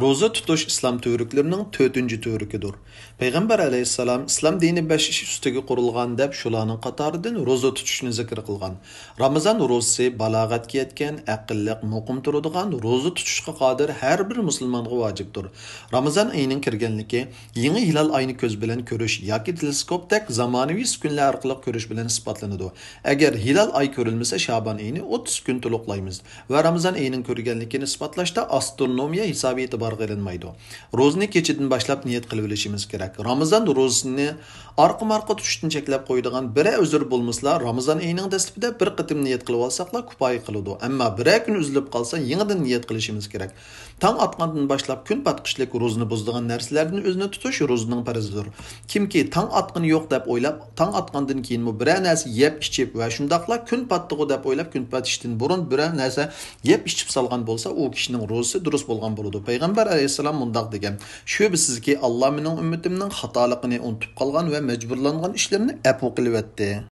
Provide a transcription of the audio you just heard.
ro'za tutish islom tuyruklarining to'rtinchi tuyrukidir payg'ambar alayhissalom islom dini besh ish ustiga qurilgan deb shularning qatoridan ro'za tutishni zikr qilgan Ramazan ro'zasi balog'atga yetgan aqlliq muqim turadigan ro'za tutishga qodir her bir musulmonga vojibdir ramazon oyining kirganligi yangi hilol oyini ko'z bilan ko'rish yoki tek zamonaviy uskunlar orqali ko'rish bilan isbotlanadi agar hilol oy ko'rilmasa shabon oyini o'ttiz kun to'liqlaymiz va ramazon oyining ko'rganligini isbotlashda astronomiya hisobi e'tibor bekor qilinmaydi ro'zni kechadan boshlab niyat qilib olishimiz kerak ramazon ro'zini orqa marqa tutishdan cheklab qo'ydigan bira uzr bo'lmasla ramazon oyining dastlabida bir qitim niyat qilib olsaqla kupoya qiladi ammo bir kun uzilib qolsa yangidan niyat qilishimiz kerak tong otgandan boshlab kun patqishlik ro'zni buzdigan narsalardan o'zini tutish ro'zning farzidir kimki tong otqini yo'q deb o'ylab tong otgandan keyin biror narsa yeb ichib va shundoqla kun pattig'i deb o'ylab kun patishdan burun biror narsa yeb ichib solgan bo'lsa u kishining ro'zisi durust bo'lgan bo'ladi payg'ambar payg'ambar alayhissalom mundoq degan shu sizga alloh mening ummatimning xatoligini unutib qolgan va majburlangan ishlarini afu qilibyotdi